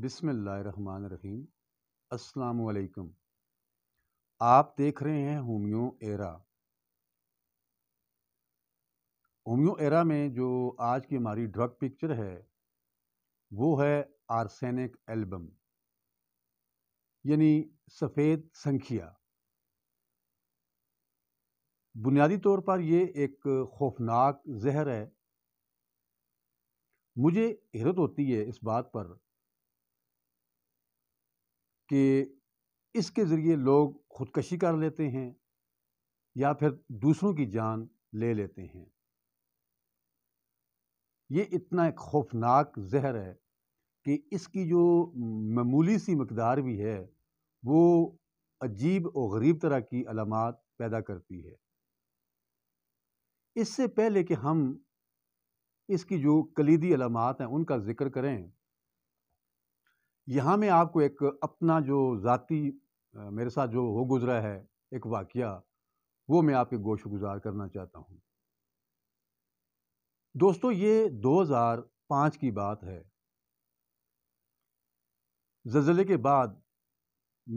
बिसमीम अस्सलाम आप देख रहे हैं होम्यो एरा होम्यो एरा में जो आज की हमारी ड्रग पिक्चर है वो है आर्सेनिक एल्बम यानी सफ़ेद संख्या बुनियादी तौर पर ये एक खौफनाक जहर है मुझे हिरत होती है इस बात पर कि इसके ज़रिए लोग ख़ुदकशी कर लेते हैं या फिर दूसरों की जान ले लेते हैं ये इतना खौफनाक जहर है कि इसकी जो मामूली सी मकदार भी है वो अजीब और गरीब तरह की अलामत पैदा करती है इससे पहले कि हम इसकी जो कलीदी अलामत हैं उनका ज़िक्र करें यहाँ मैं आपको एक अपना जो ज़ाती मेरे साथ जो हो गुज़रा है एक वाक़ वो मैं आपके गोश गुजार करना चाहता हूँ दोस्तों ये 2005 की बात है जज़ले के बाद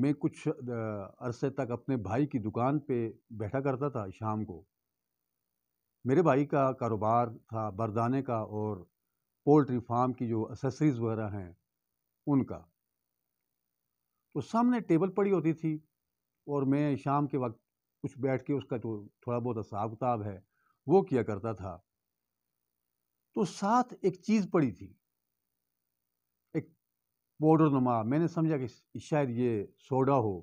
मैं कुछ अरसे तक अपने भाई की दुकान पे बैठा करता था शाम को मेरे भाई का कारोबार था बरदाने का और पोल्ट्री फार्म की जो एसेसरीज़ वगैरह हैं उनका तो सामने टेबल पड़ी होती थी और मैं शाम के वक्त कुछ बैठ के उसका जो थोड़ा बहुत हिसाब किताब है वो किया करता था तो साथ एक चीज़ पड़ी थी एक पाउडर नुमा मैंने समझा कि शायद ये सोडा हो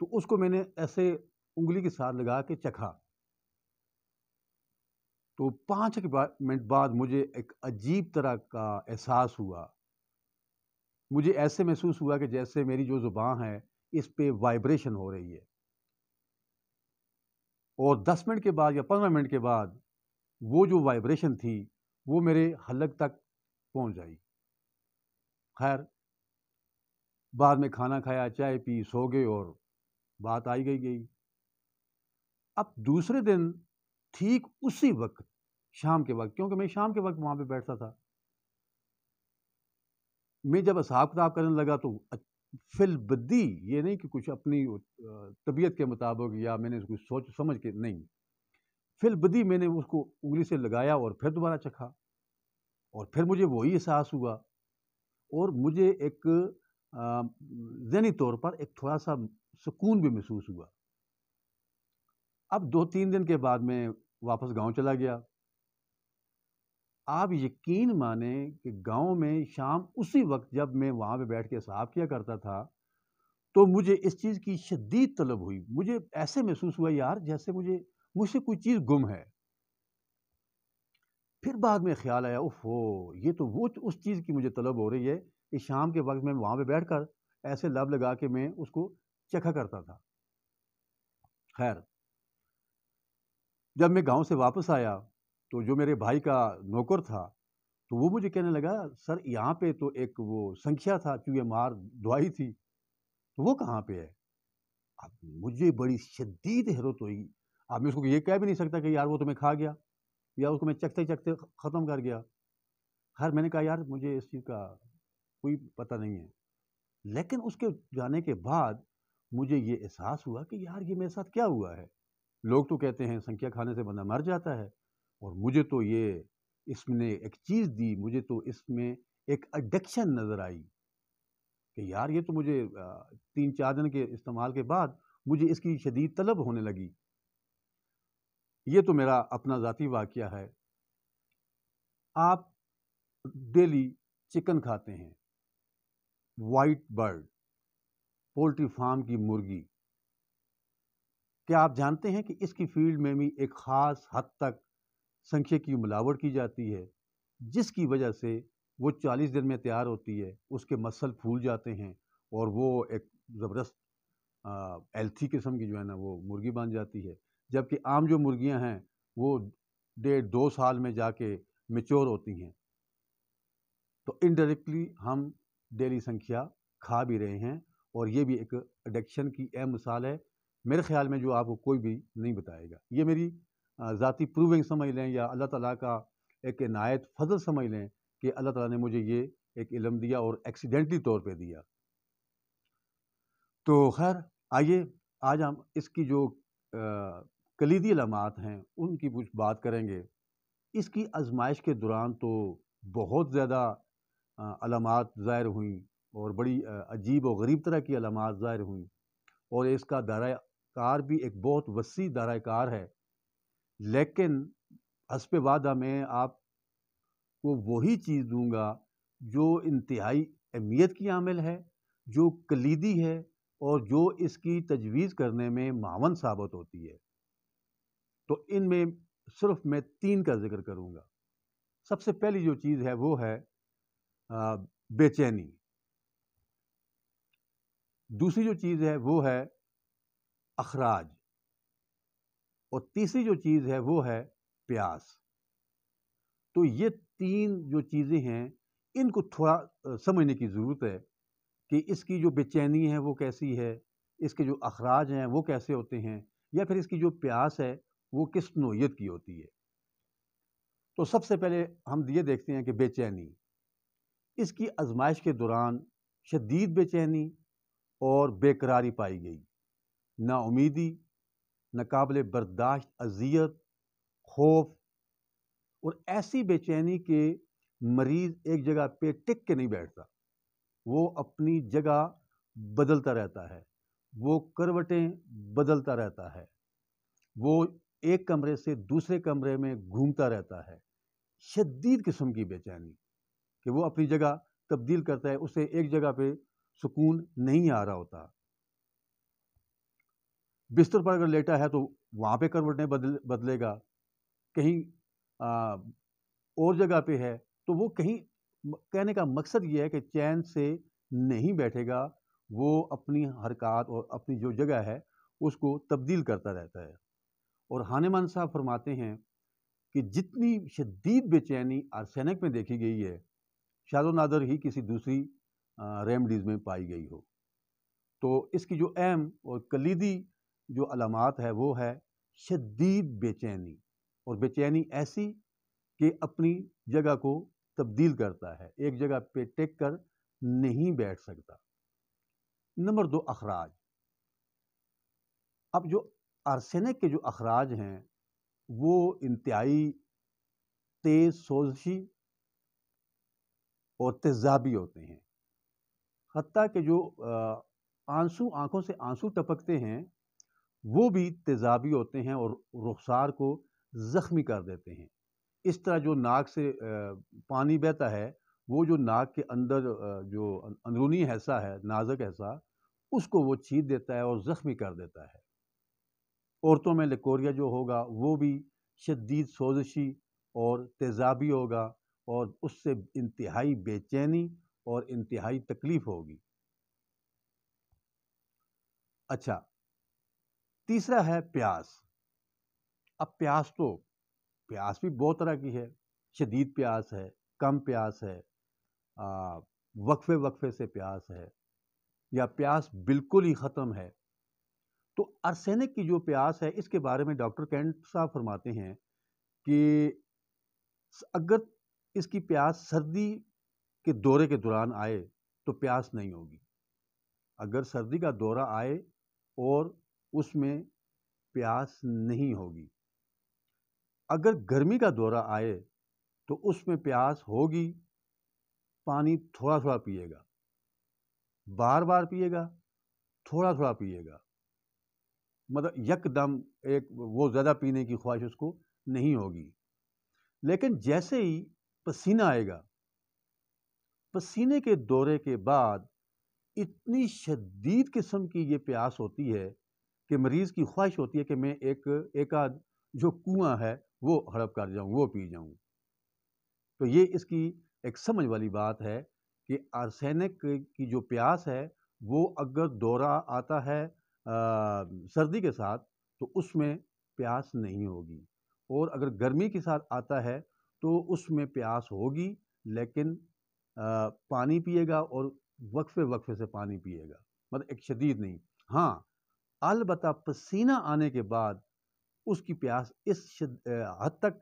तो उसको मैंने ऐसे उंगली के साथ लगा के चखा तो पाँच मिनट बाद मुझे एक अजीब तरह का एहसास हुआ मुझे ऐसे महसूस हुआ कि जैसे मेरी जो ज़ुबान है इस पर वाइब्रेशन हो रही है और 10 मिनट के बाद या 15 मिनट के बाद वो जो वाइब्रेशन थी वो मेरे हलक तक पहुंच जाई खैर बाद में खाना खाया चाय पी सो गए और बात आई गई गई अब दूसरे दिन ठीक उसी वक्त शाम के वक्त क्योंकि मैं शाम के वक्त वहाँ पे बैठता था मैं जब हिसाब किताब करने लगा तो बद्दी ये नहीं कि कुछ अपनी तबीयत के मुताबिक या मैंने कुछ सोच समझ के नहीं फिल बद्दी मैंने उसको उंगली से लगाया और फिर दोबारा चखा और फिर मुझे वही एहसास हुआ और मुझे एक जहनी तौर पर एक थोड़ा सा सुकून भी महसूस हुआ अब दो तीन दिन के बाद मैं वापस गांव चला गया आप यकीन माने कि गांव में शाम उसी वक्त जब मैं वहाँ पे बैठ के साफ किया करता था तो मुझे इस चीज़ की शदीद तलब हुई मुझे ऐसे महसूस हुआ यार जैसे मुझे मुझसे कोई चीज़ गुम है फिर बाद में ख्याल आया उफ हो ये तो वो उस चीज़ की मुझे तलब हो रही है कि शाम के वक्त मैं वहाँ पे बैठ कर ऐसे लब लगा के मैं उसको चखा करता था खैर जब मैं गांव से वापस आया तो जो मेरे भाई का नौकर था तो वो मुझे कहने लगा सर यहाँ पे तो एक वो संख्या था क्योंकि मार दुआई थी तो वो कहाँ पे है अब मुझे बड़ी शदीद हैरत हुई अब मैं उसको ये कह भी नहीं सकता कि यार वो तुम्हें तो खा गया या उसको मैं चखते चखते ख़त्म कर गया हर मैंने कहा यार मुझे इस चीज़ का कोई पता नहीं है लेकिन उसके जाने के बाद मुझे ये एहसास हुआ कि यार ये मेरे साथ क्या हुआ है लोग तो कहते हैं संख्या खाने से बंदा मर जाता है और मुझे तो ये इसने एक चीज़ दी मुझे तो इसमें एक एडिक्शन नज़र आई कि यार ये तो मुझे तीन चार दिन के इस्तेमाल के बाद मुझे इसकी शदीद तलब होने लगी ये तो मेरा अपना ज़ाती वाक़ है आप डेली चिकन खाते हैं वाइट बर्ड पोल्ट्री फार्म की मुर्गी क्या आप जानते हैं कि इसकी फील्ड में भी एक ख़ास हद तक संख्या की मिलावट की जाती है जिसकी वजह से वो चालीस दिन में तैयार होती है उसके मसल फूल जाते हैं और वो एक ज़बरदस्त एल्थी किस्म की जो है ना वो मुर्गी बन जाती है जबकि आम जो मुर्गियां हैं वो डेढ़ दो साल में जाके मेच्योर होती हैं तो इनडायरेक्टली हम डेली संख्या खा भी रहे हैं और ये भी एक एडिक्शन की अहम मिसाल है मेरे ख्याल में जो आपको कोई भी नहीं बताएगा ये मेरी ज़ाती प्रूविंग समझ लें या अल्लाह ताला का एक नायत फजल समझ लें कि अल्लाह ताला ने मुझे ये एक इलम दिया और एक्सीडेंटली तौर पे दिया तो खैर आइए आज हम इसकी जो कलीदी लमात हैं उनकी कुछ बात करेंगे इसकी आजमाइश के दौरान तो बहुत ज़्यादा अलामत ज़ाहिर हुई और बड़ी अजीब और गरीब तरह की अलामत ज़ाहिर हुई और इसका दायरा कार भी एक बहुत वसी दायरा कार है लेकिन हसप वादा में आपको वही चीज़ दूँगा जो इंतहाई अहमियत की आमिल है जो कलीदी है और जो इसकी तजवीज़ करने में मावन साबित होती है तो इनमें सिर्फ मैं तीन का जिक्र करूँगा सबसे पहली जो चीज़ है वो है बेचैनी दूसरी जो चीज़ है वो है अखराज और तीसरी जो चीज़ है वो है प्यास तो ये तीन जो चीज़ें हैं इनको थोड़ा समझने की ज़रूरत है कि इसकी जो बेचैनी है वो कैसी है इसके जो अखराज हैं वो कैसे होते हैं या फिर इसकी जो प्यास है वो किस नोयत की होती है तो सबसे पहले हम ये देखते हैं कि बेचैनी इसकी आजमाइश के दौरान शदीद बेचैनी और बेकरारी पाई गई नाउमीदी नाकबिल बर्दाश्त अजियत खौफ और ऐसी बेचैनी के मरीज़ एक जगह पे टिक के नहीं बैठता वो अपनी जगह बदलता रहता है वो करवटें बदलता रहता है वो एक कमरे से दूसरे कमरे में घूमता रहता है शदीद किस्म की बेचैनी कि वो अपनी जगह तब्दील करता है उसे एक जगह पे सुकून नहीं आ रहा होता बिस्तर पर अगर लेटा है तो वहाँ पे करवट नहीं बदल बदलेगा कहीं आ, और जगह पे है तो वो कहीं कहने का मकसद ये है कि चैन से नहीं बैठेगा वो अपनी हरकत और अपनी जो जगह है उसको तब्दील करता रहता है और हानेमान साहब फरमाते हैं कि जितनी शदीद बेचैनी आर्सेनिक में देखी गई है शादो नादर ही किसी दूसरी रेमडीज़ में पाई गई हो तो इसकी जो अहम और कलीदी जो अलामत है वो है शदीद बेचैनी और बेचैनी ऐसी कि अपनी जगह को तब्दील करता है एक जगह पे टेक कर नहीं बैठ सकता नंबर दो अखराज अब जो आर्सेनिक के जो अखराज हैं वो इंतहाई तेज सोजशी और तेजाबी होते हैं हती के जो आंसू आंखों से आंसू टपकते हैं वो भी तेजाबी होते हैं और रुखसार को ज़ख्मी कर देते हैं इस तरह जो नाक से पानी बहता है वो जो नाक के अंदर जो अं, अंदरूनी हिस्सा है नाजुक हिस्सा उसको वो छीन देता है और ज़ख्मी कर देता है औरतों में लिकोरिया जो होगा वो भी शदीद सोजिशी और तेजाबी होगा और उससे इंतहाई बेचैनी और इंतहाई तकलीफ़ होगी अच्छा तीसरा है प्यास अब प्यास तो प्यास भी बहुत तरह की है शदीद प्यास है कम प्यास है वक्फे वक्फे से प्यास है या प्यास बिल्कुल ही ख़त्म है तो अर्सेनिक की जो प्यास है इसके बारे में डॉक्टर कैंट साहब फरमाते हैं कि अगर इसकी प्यास सर्दी के दौरे के दौरान आए तो प्यास नहीं होगी अगर सर्दी का दौरा आए और उसमें प्यास नहीं होगी अगर गर्मी का दौरा आए तो उसमें प्यास होगी पानी थोड़ा थोड़ा पिएगा बार बार पिएगा थोड़ा थोड़ा पिएगा मतलब यकदम एक वो ज़्यादा पीने की ख्वाहिश उसको नहीं होगी लेकिन जैसे ही पसीना आएगा पसीने के दौरे के बाद इतनी शदीद किस्म की ये प्यास होती है कि मरीज़ की ख्वाहिश होती है कि मैं एक एक आध जो कुआं है वो हड़प कर जाऊँ वो पी जाऊँ तो ये इसकी एक समझ वाली बात है कि आर्सेनिक की जो प्यास है वो अगर दौरा आता है आ, सर्दी के साथ तो उसमें प्यास नहीं होगी और अगर गर्मी के साथ आता है तो उसमें प्यास होगी लेकिन आ, पानी पिएगा और वक्फे वक्फे से पानी पिएगा मतलब एक शदीद नहीं हाँ अलबत् पसीना आने के बाद उसकी प्यास इस हद तक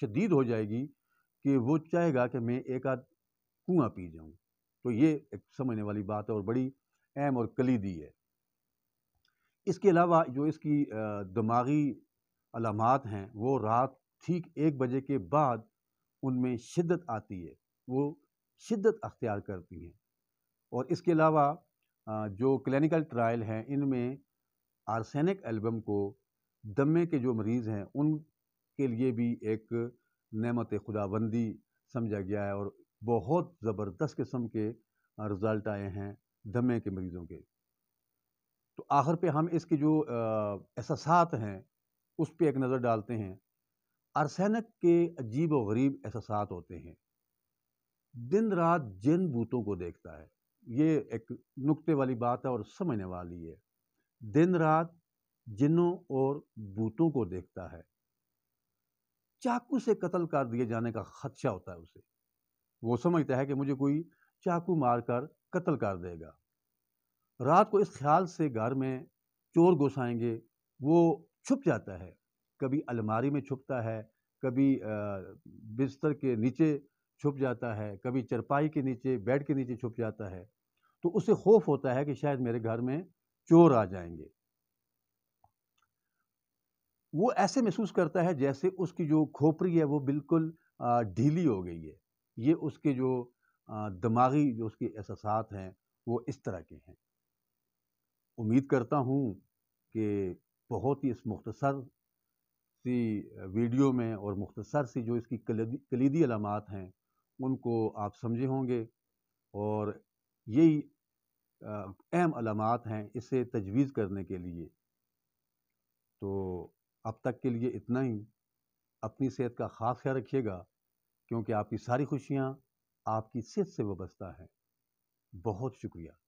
शदीद हो जाएगी कि वो चाहेगा कि मैं एक आध कुआँ पी जाऊँ तो ये एक समझने वाली बात है और बड़ी अहम और कलीदी है इसके अलावा जो इसकी दिमागी अलामत हैं वो रात ठीक एक बजे के बाद उनमें शिद्दत आती है वो शिद्दत अख्तियार करती हैं और इसके अलावा जो क्लिनिकल ट्रायल हैं इनमें आर्सेनिक एल्बम को दमे के जो मरीज़ हैं उनके लिए भी एक नमत खुदाबंदी समझा गया है और बहुत ज़बरदस्त किस्म के रिज़ल्ट आए हैं दमे के मरीज़ों के तो आखिर पे हम इसके जो एहसास हैं उस पर एक नज़र डालते हैं आर्सेनिक के अजीब व गरीब एहसास होते हैं दिन रात जिन बूतों को देखता है ये एक नुक्ते वाली बात है और समझने वाली है दिन रात जिन्हों और भूतों को देखता है चाकू से कत्ल कर दिए जाने का खदशा होता है उसे वो समझता है कि मुझे कोई चाकू मारकर कत्ल कर देगा रात को इस ख्याल से घर में चोर घुसाएंगे वो छुप जाता है कभी अलमारी में छुपता है कभी बिस्तर के नीचे छुप जाता है कभी चरपाई के नीचे बेड के नीचे छुप जाता है तो उसे खौफ होता है कि शायद मेरे घर में चोर आ जाएंगे वो ऐसे महसूस करता है जैसे उसकी जो खोपड़ी है वो बिल्कुल ढीली हो गई है ये उसके जो दिमागी जो उसके एहसास हैं वो इस तरह के हैं उम्मीद करता हूँ कि बहुत ही इस मुख्तसर सी वीडियो में और मुख्तसर सी जो इसकी कलीदी अलामत हैं उनको आप समझे होंगे और यही अहम अलामत हैं इसे तजवीज़ करने के लिए तो अब तक के लिए इतना ही अपनी सेहत का ख़ास ख्याल रखिएगा क्योंकि आपकी सारी खुशियाँ आपकी सेहत से वाबस्ता हैं बहुत शुक्रिया